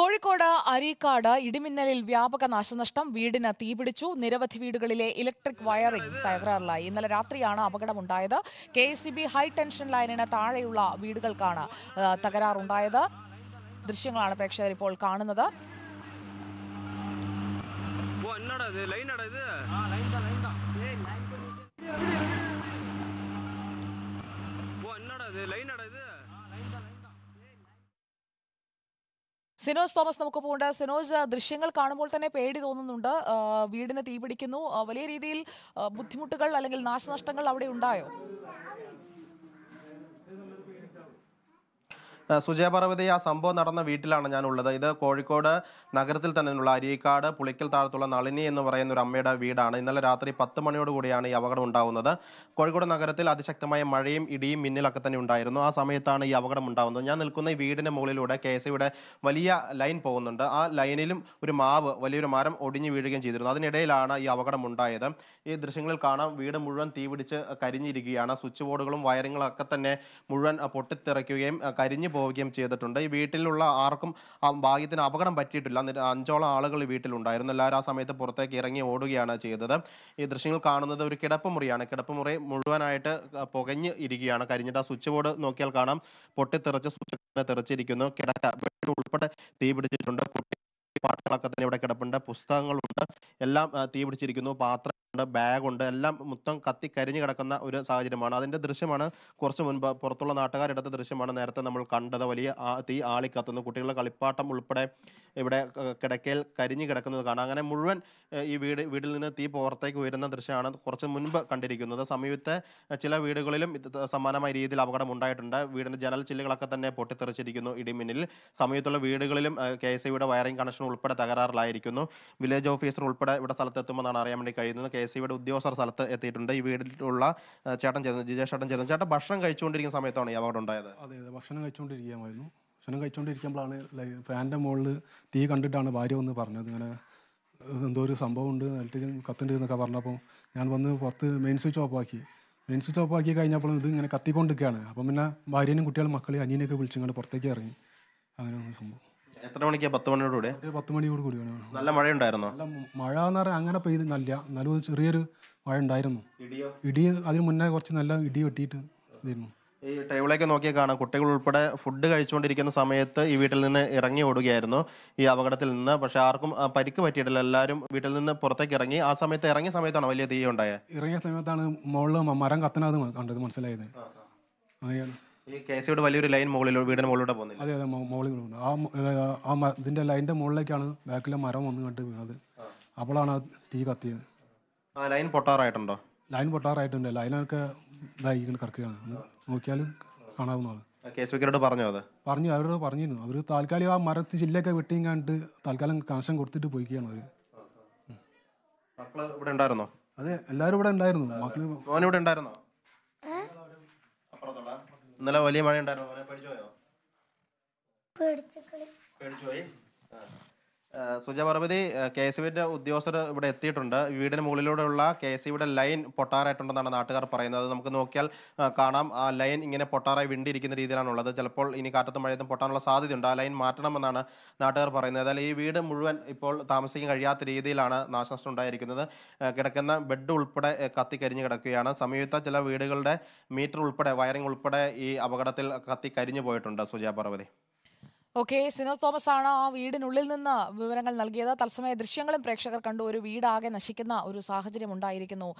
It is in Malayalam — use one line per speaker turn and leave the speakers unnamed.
കോഴിക്കോട് അരീക്കാട് ഇടിമിന്നലിൽ വ്യാപക നാശനഷ്ടം വീടിന് തീപിടിച്ചു നിരവധി വീടുകളിലെ ഇലക്ട്രിക് വയറിംഗ് തകരാറിലായി ഇന്നലെ രാത്രിയാണ് അപകടമുണ്ടായത് K S C B high tension ലൈനിന് താഴെയുള്ള വീടുകൾക്കാണ് തകരാറുണ്ടായത് ദൃശ്യങ്ങളാണ് പ്രേക്ഷകർ ഇപ്പോൾ കാണുന്നത് ലൈൻ ഇത് സിനോജ് തോമസ് നമുക്ക് പോകേണ്ട സിനോജ് ദൃശ്യങ്ങൾ കാണുമ്പോൾ തന്നെ പേടി തോന്നുന്നുണ്ട് വീടിന് തീപിടിക്കുന്നു വലിയ രീതിയിൽ ബുദ്ധിമുട്ടുകൾ അല്ലെങ്കിൽ നാശനഷ്ടങ്ങൾ അവിടെ ഉണ്ടായോ
സുജയപർവതി ആ സംഭവം നടന്ന വീട്ടിലാണ് ഞാനുള്ളത് ഇത് കോഴിക്കോട് നഗരത്തിൽ തന്നെയുള്ള അരീക്കാട് പുളിക്കൽ താഴത്തുള്ള നളിനി എന്ന് പറയുന്ന ഒരു അമ്മയുടെ വീടാണ് ഇന്നലെ രാത്രി പത്ത് മണിയോടുകൂടിയാണ് ഈ അപകടം ഉണ്ടാകുന്നത് കോഴിക്കോട് നഗരത്തിൽ അതിശക്തമായ മഴയും ഇടിയും മിന്നിലൊക്കെ തന്നെ ഉണ്ടായിരുന്നു ആ സമയത്താണ് ഈ അപകടം ഉണ്ടാകുന്നത് ഞാൻ നിൽക്കുന്ന ഈ വീടിന്റെ മുകളിലൂടെ കെ എസ് വലിയ ലൈൻ പോകുന്നുണ്ട് ആ ലൈനിലും ഒരു മാവ് വലിയൊരു മരം ഒടിഞ്ഞു വീഴുകയും ചെയ്തിരുന്നു അതിനിടയിലാണ് ഈ അപകടം ഉണ്ടായത് ഈ ദൃശ്യങ്ങളിൽ കാണാം വീട് മുഴുവൻ തീപിടിച്ച് കരിഞ്ഞിരിക്കുകയാണ് സ്വിച്ച് ബോർഡുകളും വയറിങ്ങളൊക്കെ തന്നെ മുഴുവൻ പൊട്ടിത്തെറിക്കുകയും കരിഞ്ഞു പോവുകയും ചെയ്തിട്ടുണ്ട് ഈ വീട്ടിലുള്ള ആർക്കും ഭാഗ്യത്തിന് അപകടം പറ്റിയിട്ടില്ല അഞ്ചോളം ആളുകൾ ഈ വീട്ടിലുണ്ടായിരുന്നു എല്ലാവരും ആ സമയത്ത് പുറത്തേക്ക് ഇറങ്ങി ഓടുകയാണ് ചെയ്തത് ഈ ദൃശ്യങ്ങൾ കാണുന്നത് ഒരു കിടപ്പുമുറിയാണ് കിടപ്പുമുറി മുഴുവനായിട്ട് പുകഞ്ഞ് ഇരിക്കുകയാണ് കരിഞ്ഞിട്ട് ആ സ്വിച്ച് ബോർഡ് നോക്കിയാൽ കാണാം പൊട്ടിത്തെറിച്ച് സ്വിച്ച് തെറിച്ചിരിക്കുന്നു കിടക്ക ഉൾപ്പെടെ തീ പിടിച്ചിട്ടുണ്ട് പാട്ടുകളൊക്കെ തന്നെ ഇവിടെ കിടപ്പുണ്ട് പുസ്തകങ്ങളുണ്ട് എല്ലാം തീ പിടിച്ചിരിക്കുന്നു പാത്രം ബാഗ് ഉണ്ട് എല്ലാം മൊത്തം കത്തി കരിഞ്ഞു കിടക്കുന്ന ഒരു സാഹചര്യമാണ് അതിന്റെ ദൃശ്യമാണ് കുറച്ച് മുൻപ് പുറത്തുള്ള നാട്ടുകാരെടുത്ത ദൃശ്യമാണ് നേരത്തെ നമ്മൾ കണ്ടത് വലിയ തീ ആളിക്കത്തുന്നു കുട്ടികളുടെ കളിപ്പാട്ടം ഉൾപ്പെടെ ഇവിടെ കിടക്കയിൽ കരിഞ്ഞു കിടക്കുന്നത് കാണാം അങ്ങനെ മുഴുവൻ ഈ വീട് വീട്ടിൽ നിന്ന് തീ പുറത്തേക്ക് ഉയരുന്ന ദൃശ്യമാണ് കുറച്ച് മുൻപ് കണ്ടിരിക്കുന്നത് സമീപത്തെ ചില വീടുകളിലും സമാനമായ രീതിയിൽ അപകടം ഉണ്ടായിട്ടുണ്ട് വീടിന്റെ ജനൽ ചില്ലുകളൊക്കെ തന്നെ പൊട്ടിത്തെറിച്ചിരിക്കുന്നു ഇടിമിന്നിൽ സമീപത്തുള്ള വീടുകളിലും കെ എസ് ഐയുടെ വയറിംഗ് കണക്ഷൻ ഉൾപ്പെടെ തകരാറിലായിരിക്കുന്നു വില്ലേജ് ഓഫീസർ ഉൾപ്പെടെ ഇവിടെ സ്ഥലത്തെത്തുമെന്നാണ് അറിയാൻ വേണ്ടി കഴിയുന്നത് കെ കെ എസ് സിയുടെ ഉദ്യോഗസ്ഥർ സ്ഥലത്ത് എത്തിയിട്ടുണ്ട് ഈ വീട്ടിലുള്ള ചേട്ടൻ ചേർന്ന് ജിജേഷ് ചേട്ടൻ ചേർന്ന് ചേട്ടൻ ഭക്ഷണം കഴിച്ചുകൊണ്ടിരിക്കുന്ന സമയത്താണ് ഈ അപകടം ഉണ്ടായത്
അതെ അതെ ഭക്ഷണം കഴിച്ചുകൊണ്ടിരിക്കുകയായിരുന്നു ഭക്ഷണം കഴിച്ചുകൊണ്ടിരിക്കുമ്പോഴാണ് ഫാൻ്റെ മുകളിൽ തീ കണ്ടിട്ടാണ് ഭാര്യ വന്ന് പറഞ്ഞത് ഇങ്ങനെ എന്തോ ഒരു സംഭവം ഉണ്ട് എലക്ട്രിക്കൽ കത്തുണ്ട് എന്നൊക്കെ പറഞ്ഞപ്പോൾ ഞാൻ വന്ന് പുറത്ത് മെയിൻ സ്വിച്ച് ഓഫ് ആക്കി മെയിൻ സ്വിച്ച് ഓഫ് ആക്കി കഴിഞ്ഞപ്പോൾ ഇത് ഇങ്ങനെ കത്തിക്കൊണ്ടിരിക്കുകയാണ് അപ്പം പിന്നെ ഭാര്യനും കുട്ടികളും മക്കളെയും അനിയനെയൊക്കെ വിളിച്ചിങ്ങോട്ട് പുറത്തേക്ക് ഇറങ്ങി അങ്ങനെ സംഭവം
എത്ര മണിക്കാ പത്ത് മണിയോട് കൂടെ
പത്ത് മണിയോട് കൂടി നല്ല
മഴ ഉണ്ടായിരുന്നോ നല്ല
മഴ എന്ന് പറഞ്ഞാൽ അങ്ങനെ പെയ്ത് നല്ല എന്നാലും ചെറിയൊരു മഴ ഉണ്ടായിരുന്നു ഇടി അതിന് മുന്നേ കുറച്ച് നല്ല ഇടി വെട്ടിയിട്ട് ഇതായിരുന്നു
ഈ ടേബിളൊക്കെ നോക്കിയാൽ കാണാം കുട്ടികൾ ഉൾപ്പെടെ ഫുഡ് കഴിച്ചുകൊണ്ടിരിക്കുന്ന സമയത്ത് ഈ വീട്ടിൽ നിന്ന് ഇറങ്ങി ഓടുകയായിരുന്നു ഈ അപകടത്തിൽ നിന്ന് പക്ഷെ ആർക്കും പരിക്ക് പറ്റിയിട്ടില്ല എല്ലാവരും വീട്ടിൽ നിന്ന് പുറത്തേക്ക് ഇറങ്ങി ആ സമയത്ത് ഇറങ്ങിയ സമയത്താണ് വലിയ തീയുണ്ടായത്
ഇറങ്ങിയ സമയത്താണ് മുകളിൽ മരം കത്തണത് കണ്ടത് മനസ്സിലായത് അങ്ങനെയാണ്
ഈ വലിയൊരു ലൈൻ മുകളിലൂടെ വീടിന് മുകളിലൂടെ പോകുന്നത്
അതെ അതെ മുകളിലൂടെ ആ ആ ഇതിന്റെ ലൈനിന്റെ മുകളിലേക്കാണ് ബാക്കിലെ മരം ഒന്നും കണ്ട് വീണത് അപ്പോഴാണ് ആ തീ കത്തിയത്
ആ ലൈൻ പൊട്ടാറായിട്ടുണ്ടോ
ലൈൻ പൊട്ടാറായിട്ടുണ്ട് ലൈനൊക്കെ ഇതായി കിടക്കുകയാണ് ഒന്ന് നോക്കിയാൽ കാണാവുന്നതാണ് പറഞ്ഞോ പറഞ്ഞു അവരോട് പറഞ്ഞിരുന്നു അവർ താൽക്കാലിക ആ മരത്തിൽ ചില്ലൊക്കെ വെട്ടിയും കണ്ടിട്ട് താൽക്കാലം കണക്ഷൻ കൊടുത്തിട്ട് പോയിക്കുകയാണ് അവര്
മക്കള് ഇവിടെ
അതെ എല്ലാവരും ഇവിടെ ഉണ്ടായിരുന്നു മക്കള് ഇവിടെ ഉണ്ടായിരുന്നോ
ഇന്നലെ വലിയ മഴ ഉണ്ടായിരുന്നു മോനെ പേടിച്ചോയോ പേടിച്ചോയി ആ സുജ പർവതി കെ എസ് ബിയുടെ ഉദ്യോഗസ്ഥർ ഇവിടെ എത്തിയിട്ടുണ്ട് വീടിന് മുകളിലൂടെയുള്ള കെ എസ് ബിയുടെ ലൈൻ പൊട്ടാറായിട്ടുണ്ടെന്നാണ് നാട്ടുകാർ പറയുന്നത് നമുക്ക് നോക്കിയാൽ കാണാം ആ ലൈൻ ഇങ്ങനെ പൊട്ടാറായി രീതിയിലാണ് രീതിയിലാണുള്ളത് ചിലപ്പോൾ ഇനി കാറ്റത്തും മഴയത്തും പൊട്ടാനുള്ള സാധ്യതയുണ്ട് ആ ലൈൻ മാറ്റണമെന്നാണ് നാട്ടുകാർ പറയുന്നത് അതായത് ഈ വീട് മുഴുവൻ ഇപ്പോൾ താമസിക്കാൻ കഴിയാത്ത രീതിയിലാണ് നാശനഷ്ടം ഉണ്ടായിരിക്കുന്നത് കിടക്കുന്ന ബെഡ് ഉൾപ്പെടെ കത്തിക്കരിഞ്ഞ് കിടക്കുകയാണ് സമീപത്തെ ചില വീടുകളുടെ മീറ്റർ ഉൾപ്പെടെ വയറിംഗ് ഉൾപ്പെടെ ഈ അപകടത്തിൽ കരിഞ്ഞു പോയിട്ടുണ്ട് സുജ പർവതി
ഓക്കെ സിനോസ് തോമസ് ആണ് ആ വീടിനുള്ളിൽ നിന്ന് വിവരങ്ങൾ നൽകിയത് തത്സമയ ദൃശ്യങ്ങളും പ്രേക്ഷകർ കണ്ടു ഒരു വീടാകെ നശിക്കുന്ന ഒരു സാഹചര്യം ഉണ്ടായിരിക്കുന്നു